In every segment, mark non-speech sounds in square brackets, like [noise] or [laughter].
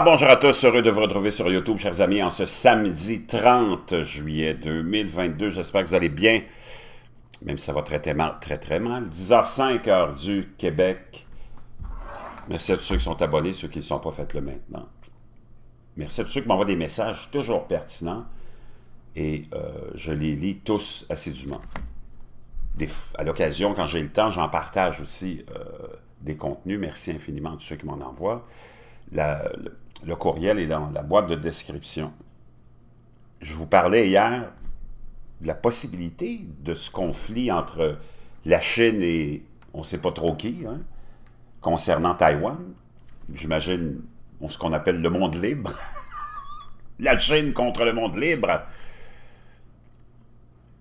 Ah, bonjour à tous, heureux de vous retrouver sur YouTube, chers amis, en ce samedi 30 juillet 2022. J'espère que vous allez bien, même si ça va très très mal, très très mal. 10h05, du Québec. Merci à tous ceux qui sont abonnés, ceux qui ne sont pas faits le maintenant. Merci à tous ceux qui m'envoient des messages toujours pertinents et euh, je les lis tous assidûment. à l'occasion, quand j'ai le temps, j'en partage aussi euh, des contenus. Merci infiniment à tous ceux qui m'en envoient. La, le courriel est dans la boîte de description. Je vous parlais hier de la possibilité de ce conflit entre la Chine et on ne sait pas trop qui, hein, concernant Taïwan. J'imagine ce qu'on appelle le monde libre. [laughs] la Chine contre le monde libre.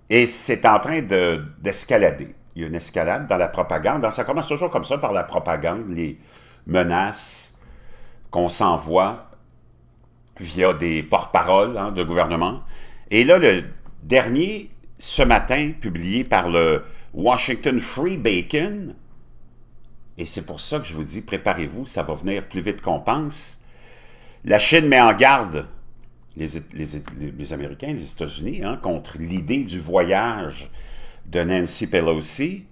Et c'est en train d'escalader. Il y a une escalade dans la propagande. Ça commence toujours comme ça par la propagande, les menaces, qu'on s'envoie via des porte-paroles hein, de gouvernement. Et là, le dernier, ce matin, publié par le Washington Free Bacon, et c'est pour ça que je vous dis, préparez-vous, ça va venir plus vite qu'on pense. La Chine met en garde les, Américains, les États-Unis, hein, contre l'idée du voyage de Nancy Pelosi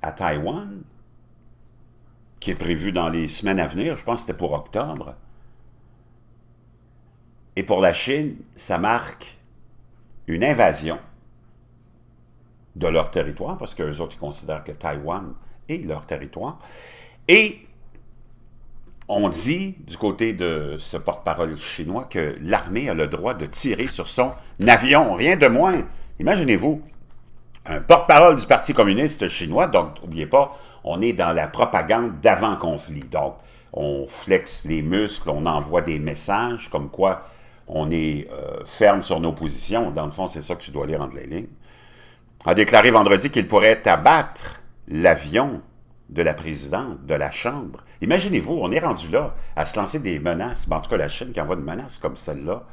à Taïwan qui est prévu dans les semaines à venir, je pense que c'était pour octobre. Et pour la Chine, ça marque une invasion de leur territoire, parce qu'eux autres, ils considèrent que Taïwan est leur territoire. Et on dit, du côté de ce porte-parole chinois, que l'armée a le droit de tirer sur son avion, rien de moins. Imaginez-vous, un porte-parole du Parti communiste chinois. Donc, n'oubliez pas, on est dans la propagande d'avant-conflit. Donc, on flexe les muscles, on envoie des messages comme quoi on est euh, ferme sur nos positions. Dans le fond, c'est ça que tu dois lire entre les lignes. A déclaré vendredi qu'il pourrait abattre l'avion de la présidente de la Chambre. Imaginez-vous, on est rendu là à se lancer des menaces. Ben, en tout cas, la Chine qui envoie des menaces comme celle-là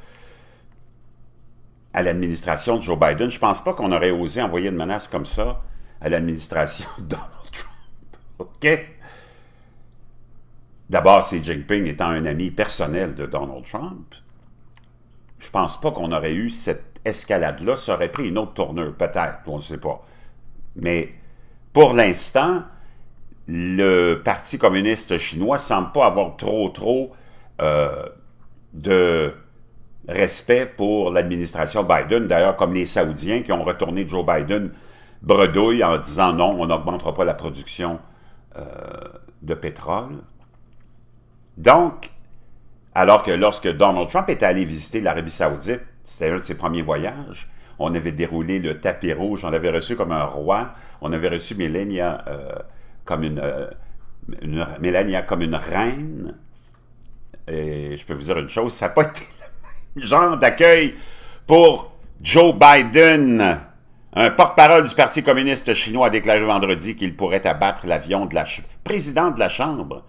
à l'administration de Joe Biden. Je pense pas qu'on aurait osé envoyer une menace comme ça à l'administration de Donald Trump. OK? D'abord, Xi Jinping étant un ami personnel de Donald Trump, je ne pense pas qu'on aurait eu cette escalade-là. Ça aurait pris une autre tournure, peut-être, on ne sait pas. Mais pour l'instant, le Parti communiste chinois ne semble pas avoir trop, trop euh, de respect pour l'administration Biden, d'ailleurs comme les Saoudiens qui ont retourné Joe Biden bredouille en disant non, on n'augmentera pas la production euh, de pétrole. Donc, alors que lorsque Donald Trump est allé visiter l'Arabie saoudite, c'était un de ses premiers voyages, on avait déroulé le tapis rouge, on l'avait reçu comme un roi, on avait reçu Melania euh, comme, une, euh, Mélania comme une reine. Et je peux vous dire une chose, ça n'a pas été genre d'accueil pour Joe Biden. Un porte-parole du Parti communiste chinois a déclaré vendredi qu'il pourrait abattre l'avion de la présidente de la Chambre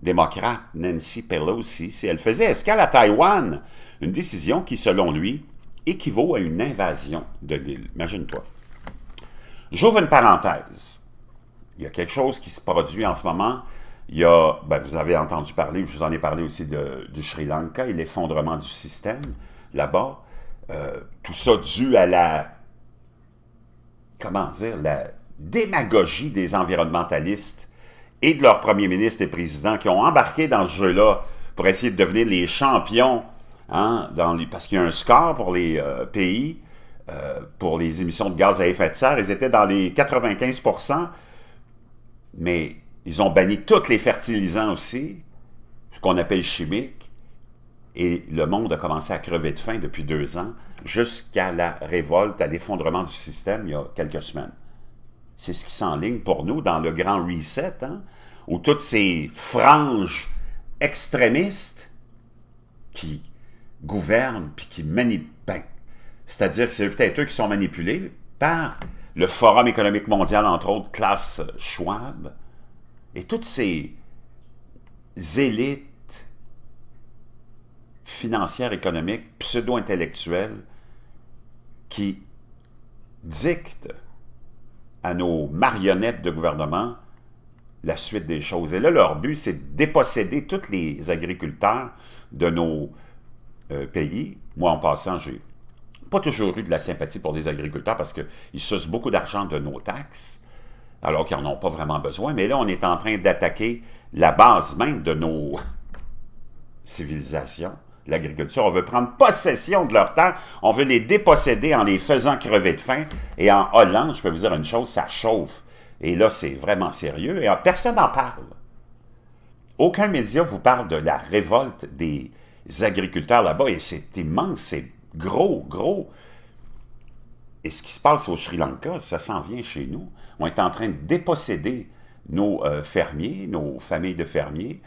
démocrate Nancy Pelosi si elle faisait escale à Taïwan, une décision qui, selon lui, équivaut à une invasion de l'île. Imagine-toi. J'ouvre une parenthèse. Il y a quelque chose qui se produit en ce moment il y a, ben, vous avez entendu parler, je vous en ai parlé aussi de, du Sri Lanka et l'effondrement du système là-bas. Euh, tout ça dû à la, comment dire, la démagogie des environnementalistes et de leurs premiers ministres et présidents qui ont embarqué dans ce jeu-là pour essayer de devenir les champions, hein, dans les, parce qu'il y a un score pour les euh, pays, euh, pour les émissions de gaz à effet de serre, ils étaient dans les 95 mais ils ont banni tous les fertilisants aussi, ce qu'on appelle chimiques, et le monde a commencé à crever de faim depuis deux ans, jusqu'à la révolte, à l'effondrement du système il y a quelques semaines. C'est ce qui s'enligne pour nous dans le grand reset, hein, où toutes ces franges extrémistes qui gouvernent puis qui manipulent. Ben, c'est peut-être eux qui sont manipulés par le Forum économique mondial, entre autres, classe Schwab, et toutes ces élites financières, économiques, pseudo-intellectuelles qui dictent à nos marionnettes de gouvernement la suite des choses. Et là, leur but, c'est de déposséder tous les agriculteurs de nos euh, pays. Moi, en passant, j'ai pas toujours eu de la sympathie pour les agriculteurs parce qu'ils sucent beaucoup d'argent de nos taxes alors qu'ils n'en ont pas vraiment besoin. Mais là, on est en train d'attaquer la base même de nos [laughs] civilisations, l'agriculture. On veut prendre possession de leur terre, on veut les déposséder en les faisant crever de faim. Et en Hollande, je peux vous dire une chose, ça chauffe. Et là, c'est vraiment sérieux. Et ah, personne n'en parle. Aucun média vous parle de la révolte des agriculteurs là-bas. Et c'est immense, c'est gros, gros. Et ce qui se passe au Sri Lanka, ça s'en vient chez nous. On est en train de déposséder nos euh, fermiers, nos familles de fermiers.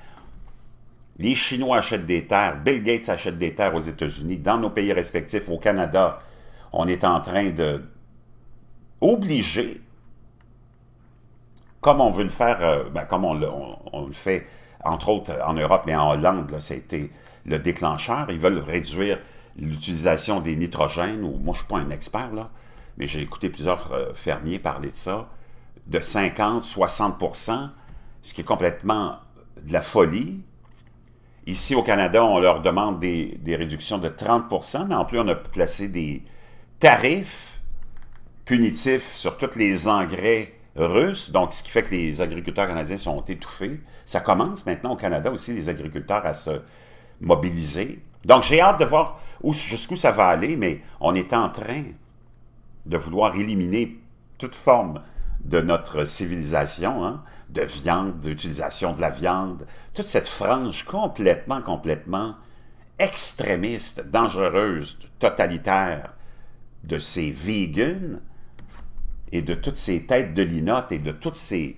Les Chinois achètent des terres, Bill Gates achète des terres aux États-Unis, dans nos pays respectifs, au Canada. On est en train de obliger, comme on veut le faire, euh, ben, comme on le, fait entre autres en Europe, mais en Hollande, ça a été le déclencheur. Ils veulent réduire l'utilisation des nitrogènes, ou moi je ne suis pas un expert, là, mais j'ai écouté plusieurs euh, fermiers parler de ça, de 50, 60 ce qui est complètement de la folie. Ici au Canada, on leur demande des, des réductions de 30 mais en plus, on a placé des tarifs punitifs sur tous les engrais russes, donc ce qui fait que les agriculteurs canadiens sont étouffés. Ça commence maintenant au Canada aussi, les agriculteurs, à se mobiliser donc, j'ai hâte de voir jusqu'où ça va aller, mais on est en train de vouloir éliminer toute forme de notre civilisation, hein, de viande, d'utilisation de la viande, toute cette frange complètement, complètement extrémiste, dangereuse, totalitaire de ces vegans et de toutes ces têtes de linotte et de tous ces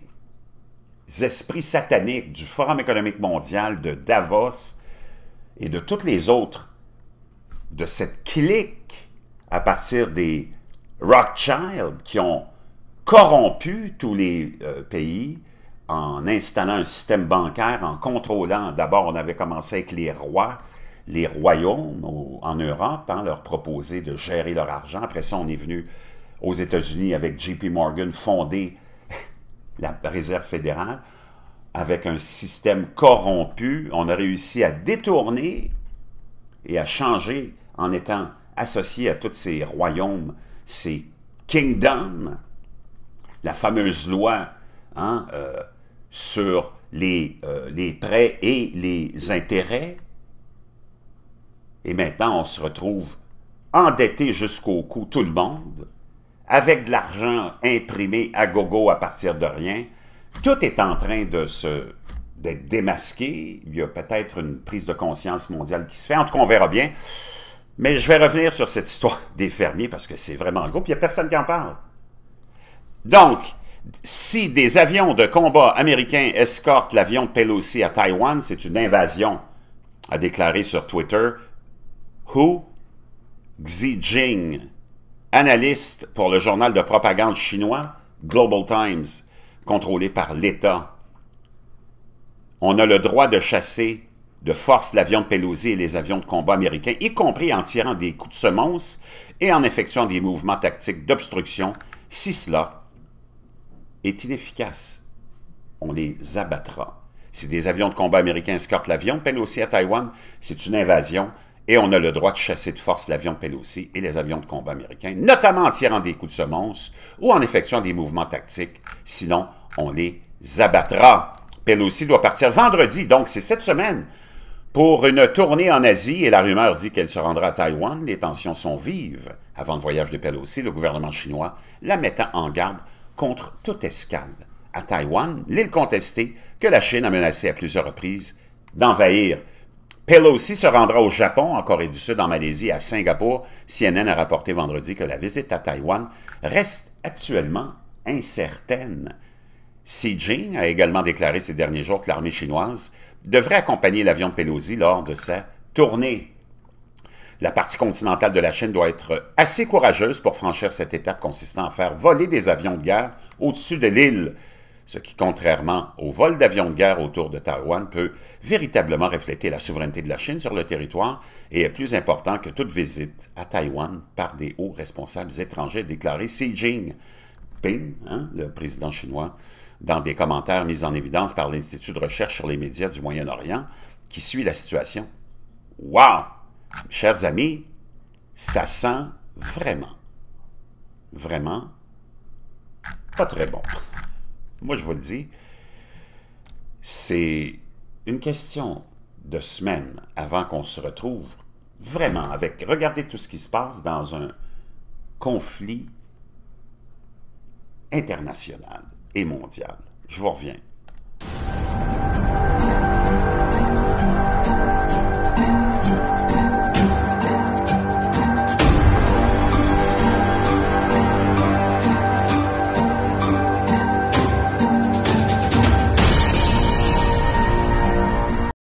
esprits sataniques du Forum économique mondial, de Davos, et de toutes les autres de cette clique à partir des Rothschild qui ont corrompu tous les euh, pays en installant un système bancaire, en contrôlant. D'abord, on avait commencé avec les rois, les royaumes en Europe, hein, leur proposer de gérer leur argent. Après ça, on est venu aux États-Unis avec JP Morgan fonder [laughs] la réserve fédérale avec un système corrompu, on a réussi à détourner et à changer en étant associé à tous ces royaumes, ces kingdoms, la fameuse loi hein, euh, sur les, euh, les prêts et les intérêts. Et maintenant, on se retrouve endetté jusqu'au cou, tout le monde, avec de l'argent imprimé à gogo à partir de rien, tout est en train de se d'être démasqué. Il y a peut-être une prise de conscience mondiale qui se fait. En tout cas, on verra bien. Mais je vais revenir sur cette histoire [laughs] des fermiers parce que c'est vraiment gros, puis il n'y a personne qui en parle. Donc, si des avions de combat américains escortent l'avion de Pelosi à Taïwan, c'est une invasion, a déclaré sur Twitter Hu Jing, analyste pour le journal de propagande chinois Global Times contrôlés par l'État. On a le droit de chasser de force l'avion de Pelosi et les avions de combat américains, y compris en tirant des coups de semonce et en effectuant des mouvements tactiques d'obstruction, si cela est inefficace. On les abattra. Si des avions de combat américains escortent l'avion, Pelosi à Taïwan, c'est une invasion et on a le droit de chasser de force l'avion Pelosi et les avions de combat américains, notamment en tirant des coups de semonce ou en effectuant des mouvements tactiques. Sinon, on les abattra. Pelosi doit partir vendredi, donc c'est cette semaine, pour une tournée en Asie et la rumeur dit qu'elle se rendra à Taïwan. Les tensions sont vives. Avant le voyage de Pelosi, le gouvernement chinois la mettant en garde contre toute escale. À Taïwan, l'île contestée que la Chine a menacée à plusieurs reprises d'envahir. Pelosi se rendra au Japon, en Corée du Sud, en Malaisie, à Singapour. CNN a rapporté vendredi que la visite à Taïwan reste actuellement incertaine. Xi Jinping a également déclaré ces derniers jours que l'armée chinoise devrait accompagner l'avion Pelosi lors de sa tournée. La partie continentale de la Chine doit être assez courageuse pour franchir cette étape consistant à faire voler des avions de guerre au-dessus de l'île ce qui, contrairement au vol d'avions de guerre autour de Taïwan, peut véritablement refléter la souveraineté de la Chine sur le territoire et est plus important que toute visite à Taïwan par des hauts responsables étrangers, déclaré Xi Jinping, hein, le président chinois, dans des commentaires mis en évidence par l'Institut de recherche sur les médias du Moyen-Orient, qui suit la situation. Wow! Chers amis, ça sent vraiment, vraiment pas très bon moi je vous le dis, c'est une question de semaines avant qu'on se retrouve vraiment avec, regardez tout ce qui se passe dans un conflit international et mondial. Je vous reviens.